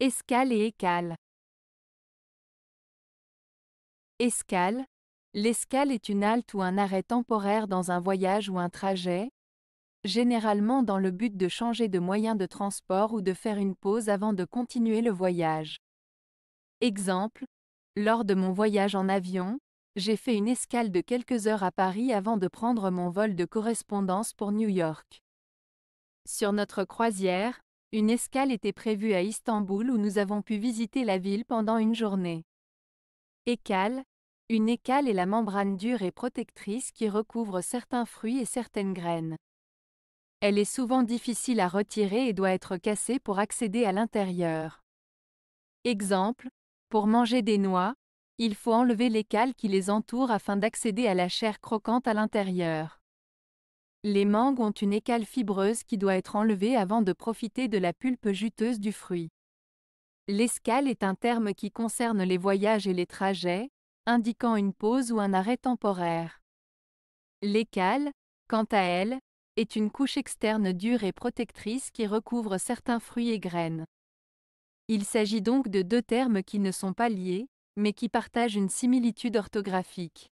Escale et écale. Escale. L'escale est une halte ou un arrêt temporaire dans un voyage ou un trajet, généralement dans le but de changer de moyen de transport ou de faire une pause avant de continuer le voyage. Exemple. Lors de mon voyage en avion, j'ai fait une escale de quelques heures à Paris avant de prendre mon vol de correspondance pour New York. Sur notre croisière, une escale était prévue à Istanbul où nous avons pu visiter la ville pendant une journée. Écale. Une écale est la membrane dure et protectrice qui recouvre certains fruits et certaines graines. Elle est souvent difficile à retirer et doit être cassée pour accéder à l'intérieur. Exemple, pour manger des noix, il faut enlever l'écale qui les entoure afin d'accéder à la chair croquante à l'intérieur. Les mangues ont une écale fibreuse qui doit être enlevée avant de profiter de la pulpe juteuse du fruit. L'escale est un terme qui concerne les voyages et les trajets, indiquant une pause ou un arrêt temporaire. L'écale, quant à elle, est une couche externe dure et protectrice qui recouvre certains fruits et graines. Il s'agit donc de deux termes qui ne sont pas liés, mais qui partagent une similitude orthographique.